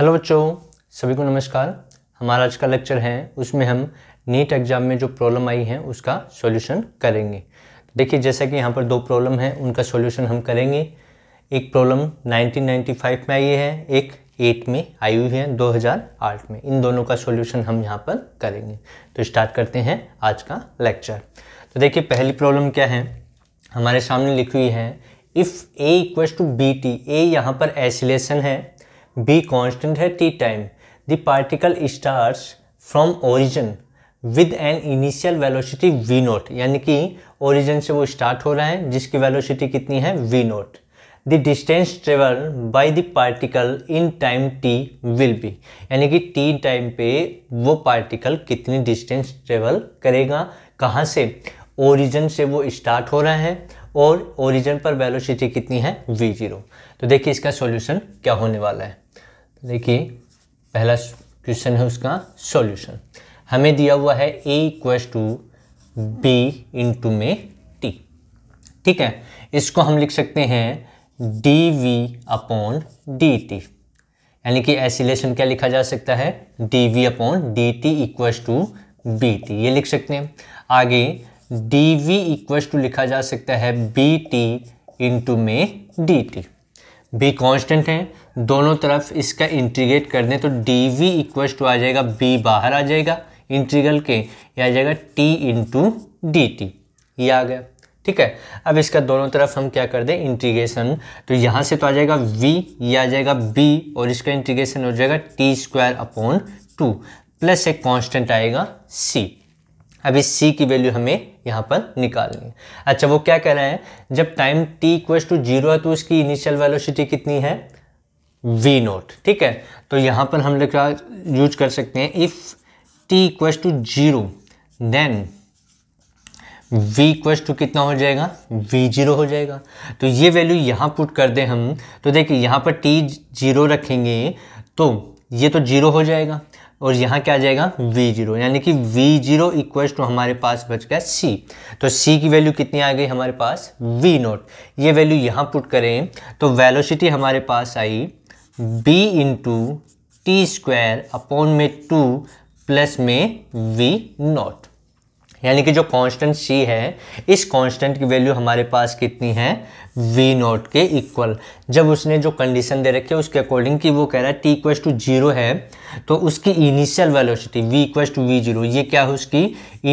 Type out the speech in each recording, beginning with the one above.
hello बच्चों सभी को नमस्कार हमारा आज का लेक्चर है उसमें हम नीट एग्ज़ाम में जो प्रॉब्लम आई है उसका सॉल्यूशन करेंगे देखिए जैसा कि यहाँ पर दो प्रॉब्लम हैं उनका सॉल्यूशन हम करेंगे एक प्रॉब्लम 1995 में आई है एक 8 में आई हुई है 2008 में इन दोनों का सॉल्यूशन हम यहाँ पर करेंगे तो स्टार्ट करते हैं आज का लेक्चर तो देखिए पहली प्रॉब्लम क्या है हमारे सामने लिखी हुई है if A equals to B T A यहाँ पर एसिलेशन है बी कॉन्स्टेंट है T time the particle starts from origin with an initial velocity V naught यानी कि ओरिजिन से वो स्टार्ट हो रहे हैं जिसकी वेलोसिटी कितनी है V naught the distance travel by the particle in time T will be यानी कि टी टाइम पे वो पार्टिकल कितनी डिस्टेंस ट्रेवल करेगा कहाँ से ओरिजिन से वो स्टार्ट हो रहे हैं और ओरिजिन पर वेलोसिटी कितनी है वी जीरो तो देखिए इसका सॉल्यूशन क्या होने वाला है देखिए पहला क्वेश्चन है उसका सॉल्यूशन हमें दिया हुआ है A equals to B into में टी ठीक है इसको हम लिख सकते हैं D V upon D T यानी कि एसिलेशन क्या लिखा जा सकता है D V upon D T equals to B T ये लिख सकते हैं आगे डी वी इक्वस टू लिखा जा सकता है बी टी इंटू में डी टी बी कॉन्स्टेंट है दोनों तरफ इसका इंटीग्रेट कर दें तो डी वी इक्वल टू आ जाएगा बी बाहर आ जाएगा इंटीग्रल के ये आ जाएगा टी इंटू डी टी ये आ गया ठीक है अब इसका दोनों तरफ हम क्या कर दें इंटीग्रेशन तो यहाँ से तो आ जाएगा वी ये आ जाएगा बी और इसका इंटीग्रेशन हो जाएगा T square upon two plus एक कॉन्स्टेंट आएगा सी अब इस c की वैल्यू हमें यहाँ पर निकालनी है अच्छा वो क्या कह रहे हैं जब time t equal to zero है तो उसकी इनिशियल वेलोसिटी कितनी है वी नोट ठीक है तो यहाँ पर हम लोग क्या यूज कर सकते हैं if T equal to zero then V equal to कितना हो जाएगा वी जीरो हो जाएगा तो ये वैल्यू यहाँ पुट कर दें हम तो देखिए यहाँ पर टी जीरो रखेंगे तो ये तो जीरो हो जाएगा और यहाँ क्या आ जाएगा वी जीरो यानी कि वी जीरो इक्व टू हमारे पास बच गया सी तो सी की वैल्यू कितनी आ गई हमारे पास वी नोट ये वैल्यू यहाँ पुट करें तो वेलोसिटी हमारे पास आई B into T square upon में टू प्लस में वी नॉट यानी कि जो कांस्टेंट सी है इस कांस्टेंट की वैल्यू हमारे पास कितनी है वी नॉट के इक्वल जब उसने जो कंडीशन दे रखी है उसके अकॉर्डिंग कि वो कह रहा है टी इक्व टू जीरो है तो उसकी initial velocity V equal to V zero ये क्या है उसकी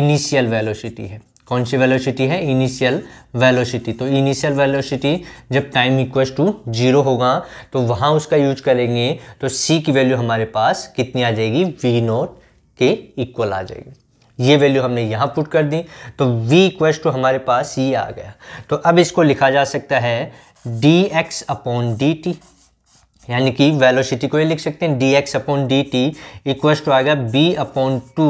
इनिशियल वेलोसिटी है कौन सी वेलोसिटी है इनिशियल वेलोसिटी तो इनिशियल वेलोसिटी जब टाइम इक्वल टू जीरो होगा तो वहाँ उसका यूज करेंगे तो सी की वैल्यू हमारे पास कितनी आ जाएगी वी नोट के इक्वल आ जाएगी ये वैल्यू हमने यहाँ पुट कर दी तो v इक्वल टू हमारे पास ये आ गया तो अब इसको लिखा जा सकता है D X upon D T यानी कि वेलोसिटी को ये लिख सकते हैं D X upon D T equal to आ गया बी अपॉन टू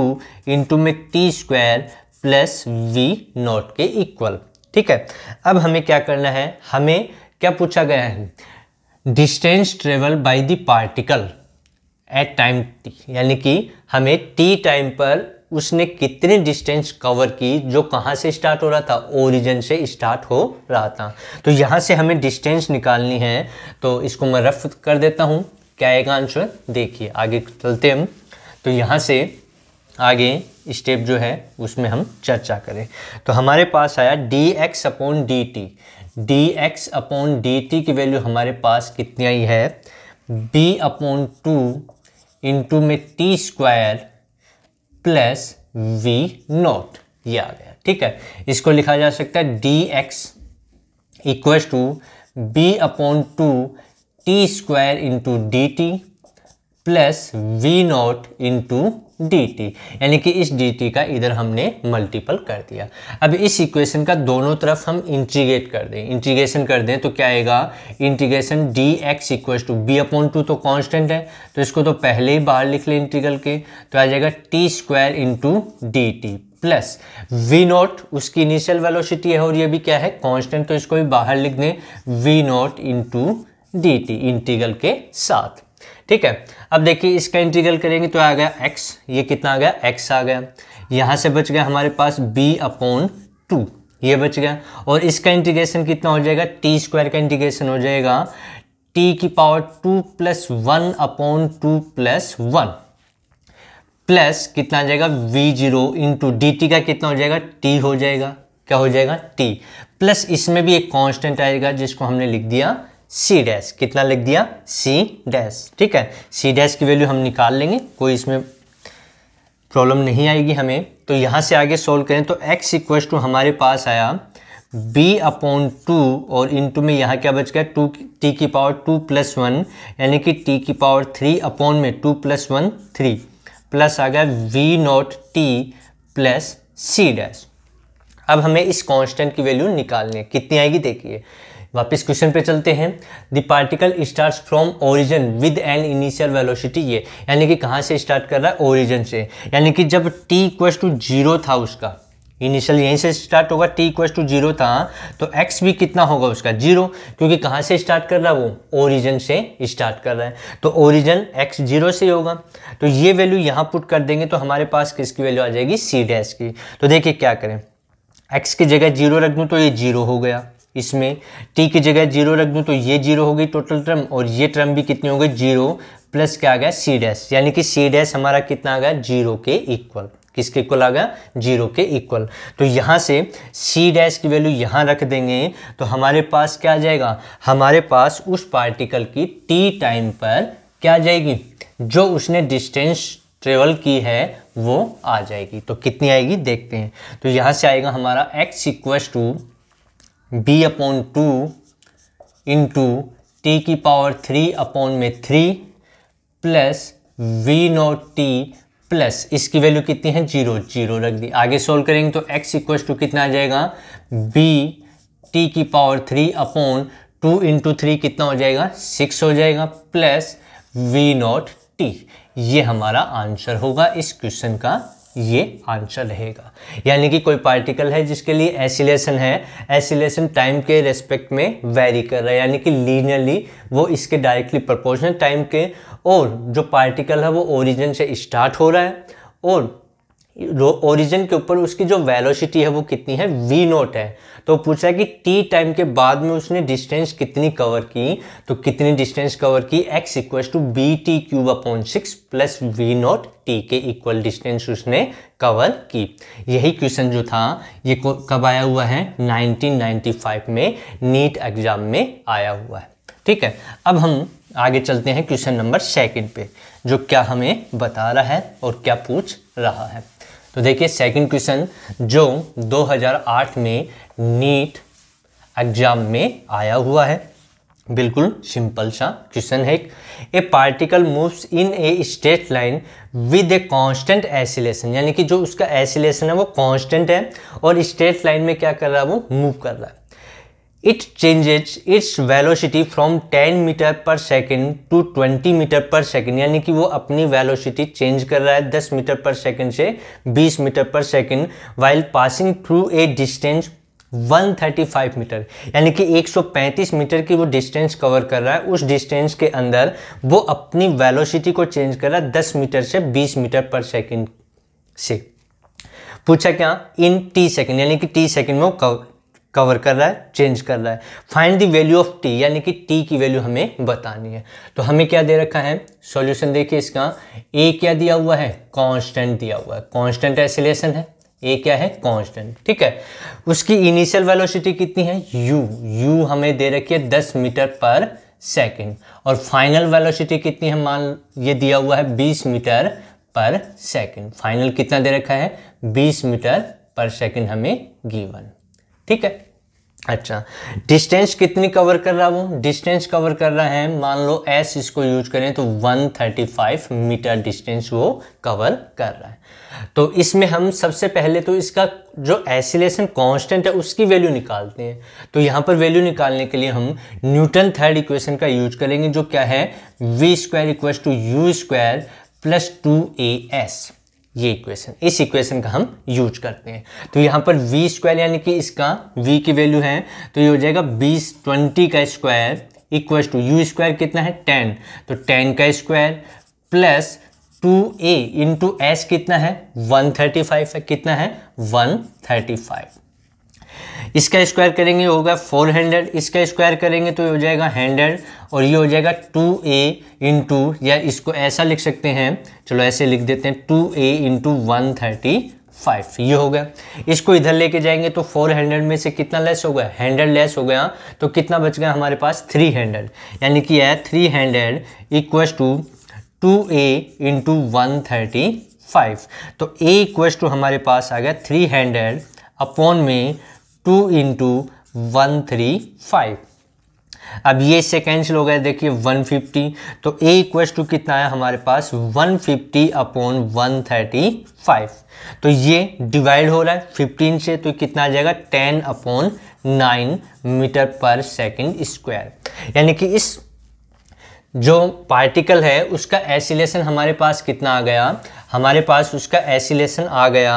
इंटू में T square plus V naught के इक्वल ठीक है अब हमें क्या करना है हमें क्या पूछा गया है distance travel by the particle at time T यानी कि हमें टी टाइम पर उसने कितने डिस्टेंस कवर की जो कहाँ से स्टार्ट हो रहा था ओरिजिन से स्टार्ट हो रहा था तो यहाँ से हमें डिस्टेंस निकालनी है तो इसको मैं रफ कर देता हूँ क्या एक आंसर देखिए आगे चलते हम तो यहाँ से आगे स्टेप जो है उसमें हम चर्चा करें तो हमारे पास आया D X upon D T D X upon D T की वैल्यू हमारे पास कितनी आई है बी अपॉन टू इंटू में T square plus V naught ये आ गया ठीक है इसको लिखा जा सकता है D X equal to B upon two T square into D T plus V naught into dt यानी कि इस dt का इधर हमने मल्टीपल कर दिया अब इस इक्वेशन का दोनों तरफ हम इंटीग्रेट कर दें इंटीग्रेशन कर दें तो क्या आएगा integration D X equal to B upon two तो कांस्टेंट है तो इसको तो पहले ही बाहर लिख लें इंटीग्रल के तो आ जाएगा T square into D T plus V naught उसकी इनिशियल वेलोसिटी है और ये भी क्या है कांस्टेंट तो इसको भी बाहर लिख दें V naught into D T integral के साथ ठीक है अब देखिए इसका इंटीग्रल करेंगे तो आ गया एक्स ये कितना आ गया एक्स आ गया यहाँ से बच गया हमारे पास बी अपॉन टू ये बच गया और इसका इंटीग्रेशन कितना हो जाएगा टी स्क्वायर का इंटीग्रेशन हो जाएगा टी की power two plus one upon two plus one plus कितना आ जाएगा V zero into D T का कितना हो जाएगा टी हो जाएगा क्या हो जाएगा टी प्लस इसमें भी एक कॉन्स्टेंट आएगा जिसको हमने लिख दिया सी डैश कितना लिख दिया सी डैश ठीक है सी डैश की वैल्यू हम निकाल लेंगे कोई इसमें प्रॉब्लम नहीं आएगी हमें तो यहाँ से आगे सॉल्व करें तो एक्स इक्वल्स टू हमारे पास आया बी अपॉन टू और टू में यहाँ क्या बच गया टू टी की पावर टू प्लस वन यानी कि टी की पावर थ्री अपॉन में two plus one three plus आ गया V naught T plus C dash अब हमें इस कांस्टेंट की वैल्यू निकालनी है कितनी आएगी देखिए वापस क्वेश्चन पे चलते हैं the particle start from origin with an initial velocity ये यानी कि कहाँ से स्टार्ट कर रहा है ओरिजन से यानी कि जब टी इक्वस टू जीरो था उसका इनिशियल यहीं से स्टार्ट होगा टी इक्वस टू जीरो था तो एक्स भी कितना होगा उसका जीरो क्योंकि कहाँ से स्टार्ट कर रहा है वो ओरिजन से स्टार्ट कर रहा है तो ओरिजन एक्स जीरो से होगा तो ये वैल्यू यहाँ पुट कर देंगे तो हमारे पास किसकी वैल्यू आ जाएगी सी डैश की तो देखिए क्या करें एक्स की जगह जीरो रख दूँ तो ये जीरो हो गया इसमें टी की जगह जीरो रख दूँ तो ये जीरो हो गई टोटल टर्म और ये टर्म भी कितनी हो गई जीरो प्लस क्या आ गया सी डैस यानी कि सी डैस हमारा कितना आ गया जीरो के इक्वल किसके इक्वल आ गया जीरो के इक्वल तो यहाँ से सी डैश की वैल्यू यहाँ रख देंगे तो हमारे पास क्या आ जाएगा हमारे पास उस पार्टिकल की टी टाइम पर क्या आ जाएगी जो उसने डिस्टेंस ट्रेवल की है वो आ जाएगी तो कितनी आएगी देखते हैं तो यहाँ से आएगा हमारा X equals to B upon two into T की पावर थ्री अपॉन में three plus V naught T plus इसकी वैल्यू कितनी है जीरो जीरो रख दी आगे सॉल्व करेंगे तो एक्स इक्वल टू कितना आ जाएगा बी टी की power three upon two into three कितना हो जाएगा सिक्स हो जाएगा प्लस वी नॉट टी ये हमारा आंसर होगा इस क्वेश्चन का ये आंसर रहेगा यानी कि कोई पार्टिकल है जिसके लिए एसिलेशन है एसिलेशन टाइम के रेस्पेक्ट में वेरी कर रहा है यानी कि लीनियरली वो इसके डायरेक्टली प्रपोर्शनल टाइम के और जो पार्टिकल है वो ओरिजिन से स्टार्ट हो रहा है और ओरिजिन के ऊपर उसकी जो वेलोसिटी है वो कितनी है वी नोट है तो पूछा है कि टी टाइम के बाद में उसने डिस्टेंस कितनी कवर की तो कितनी डिस्टेंस कवर की X equal to B T cube upon six plus V naught T के इक्वल डिस्टेंस उसने कवर की यही क्वेश्चन जो था ये कब आया हुआ है 1995 में नीट एग्जाम में आया हुआ है ठीक है अब हम आगे चलते हैं क्वेश्चन नंबर सेकेंड पे जो क्या हमें बता रहा है और क्या पूछ रहा है तो देखिए सेकंड क्वेश्चन जो 2008 में नीट एग्जाम में आया हुआ है बिल्कुल सिंपल सा क्वेश्चन है A particle moves in a straight line with a constant acceleration यानी कि जो उसका एसिलेशन है वो कांस्टेंट है और स्ट्रेट लाइन में क्या कर रहा है वो मूव कर रहा है It changes its velocity from 10 metre पर सेकेंड टू 20 मीटर पर सेकेंड यानी कि वो अपनी वेलोसिटी चेंज कर रहा है 10 मीटर पर सेकेंड से 20 मीटर पर second while passing through a distance 135 metre यानी कि 135 मीटर की वो डिस्टेंस कवर कर रहा है उस डिस्टेंस के अंदर वो अपनी वेलोसिटी को चेंज कर रहा है 10 मीटर से 20 मीटर पर सेकंड से पूछा क्या इन टी सेकंड यानी कि टी सेकंड में वो कवर कर रहा है चेंज कर रहा है find the value of T यानी कि टी की वैल्यू हमें बतानी है तो हमें क्या दे रखा है सॉल्यूशन देखिए इसका ए क्या दिया हुआ है कांस्टेंट दिया हुआ है कांस्टेंट एसिलेशन है ए क्या है कांस्टेंट ठीक है उसकी इनिशियल वेलोसिटी कितनी है यू यू हमें दे रखी है दस मीटर पर सेकेंड और फाइनल वेलोसिटी कितनी है मान ये दिया हुआ है बीस मीटर पर सेकेंड फाइनल कितना दे रखा है बीस मीटर पर सेकेंड हमें गीवन ठीक है अच्छा डिस्टेंस कितनी कवर कर रहा वो डिस्टेंस कवर कर रहा है मान लो एस इसको यूज करें तो 135 मीटर डिस्टेंस वो कवर कर रहा है तो इसमें हम सबसे पहले तो इसका जो एसिलेशन कांस्टेंट है उसकी वैल्यू निकालते हैं तो यहाँ पर वैल्यू निकालने के लिए हम न्यूटन थर्ड इक्वेशन का यूज करेंगे जो क्या है V square equal to U square plus two A S ये इक्वेशन इस इक्वेशन का हम यूज करते हैं तो यहाँ पर वी स्क्वायर यानी कि इसका वी की वैल्यू है तो ये हो जाएगा बीस ट्वेंटी का square equal to U square कितना है टेन तो टेन का square plus two A into S कितना है वन थर्टी फाइव है कितना है वन थर्टी फाइव इसका स्क्वायर करेंगे होगा फोर हंड्रेड इसका स्क्वायर करेंगे तो ये हो जाएगा हंड्रेड और ये हो जाएगा टू ए इंटू या इसको ऐसा लिख सकते हैं चलो ऐसे लिख देते हैं two A into one thirty five ये हो गया इसको इधर लेके जाएंगे तो फोर हंड्रेड में से कितना लेस हो गया हंड्रेड लेस हो गया तो कितना बच गया हमारे पास थ्री हंड्रेड यानी कि है three hundred equals to two A into one thirty five तो ए इक्वस टू हमारे पास आ गया थ्री हंड्रेड अपॉन में two into one three five अब ये इससे कैंसिल हो गया देखिए 150 तो ए इक्वल टू कितना है हमारे पास 150 फिफ्टी अपॉन वन तो ये डिवाइड हो रहा है 15 से तो कितना आ जाएगा 10 अपॉन नाइन मीटर पर सेकंड स्क्वायर यानी कि इस जो पार्टिकल है उसका एसिलेशन हमारे पास कितना आ गया हमारे पास उसका एसिलेशन आ गया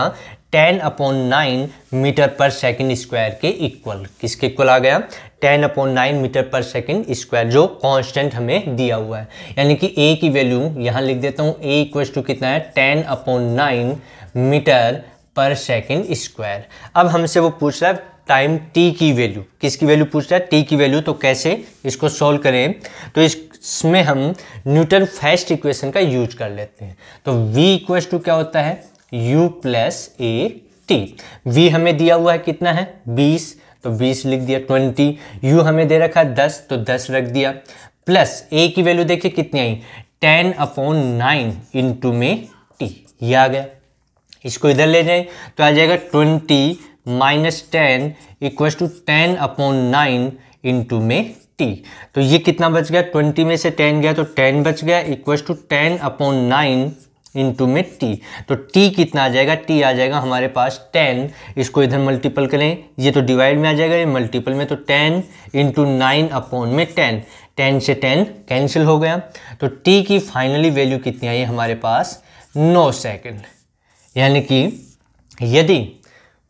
टेन अपॉन नाइन मीटर पर सेकेंड स्क्वायर के इक्वल किसके इक्वल आ गया टेन अपॉन नाइन मीटर पर सेकेंड स्क्वायर जो कांस्टेंट हमें दिया हुआ है यानी कि ए की वैल्यू यहाँ लिख देता हूँ ए इक्वल्स टू कितना है टेन अपॉन नाइन मीटर पर सेकेंड स्क्वायर अब हमसे वो पूछ रहा है टाइम टी की वैल्यू किसकी वैल्यू पूछ रहा है टी की वैल्यू तो कैसे इसको सॉल्व करें तो इसमें हम न्यूटन फर्स्ट इक्वेशन का यूज कर लेते हैं तो v इक्वल्स टू क्या होता है u plus A T V हमें दिया हुआ है कितना है 20 तो 20 लिख दिया 20 u हमें दे रखा है 10 तो 10 रख दिया प्लस a की वैल्यू देखिए कितनी आई 10 अपॉन नाइन इंटू में टी ये आ गया इसको इधर ले जाए तो आ जाएगा 20 माइनस टेन इक्व to ten upon nine into में टी तो ये कितना बच गया 20 में से 10 गया तो 10 बच गया equals to ten upon nine into में टी तो टी कितना आ जाएगा टी आ जाएगा हमारे पास टेन इसको इधर मल्टीपल करें ये तो डिवाइड में आ जाएगा ये मल्टीपल में तो टेन इंटू नाइन अपॉन में टेन टेन से टेन कैंसिल हो गया तो टी की फाइनली वैल्यू कितनी आई हमारे पास नौ सेकेंड यानी कि यदि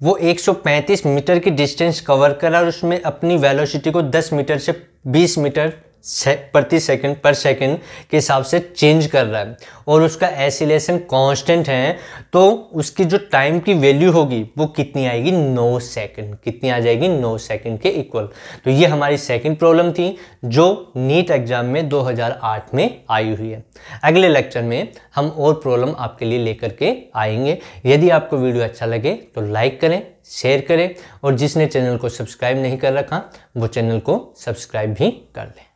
वो 135 मीटर की डिस्टेंस कवर करा और उसमें अपनी वेलोसिटी को 10 मीटर से 20 मीटर से, प्रति सेकंड पर सेकंड के हिसाब से चेंज कर रहा है और उसका एसिलेशन कांस्टेंट है तो उसकी जो टाइम की वैल्यू होगी वो कितनी आएगी नौ सेकंड कितनी आ जाएगी नौ सेकंड के इक्वल तो ये हमारी सेकंड प्रॉब्लम थी जो नीट एग्जाम में 2008 में आई हुई है अगले लेक्चर में हम और प्रॉब्लम आपके लिए लेकर के आएंगे यदि आपको वीडियो अच्छा लगे तो लाइक करें शेयर करें और जिसने चैनल को सब्सक्राइब नहीं कर रखा वो चैनल को सब्सक्राइब भी कर लें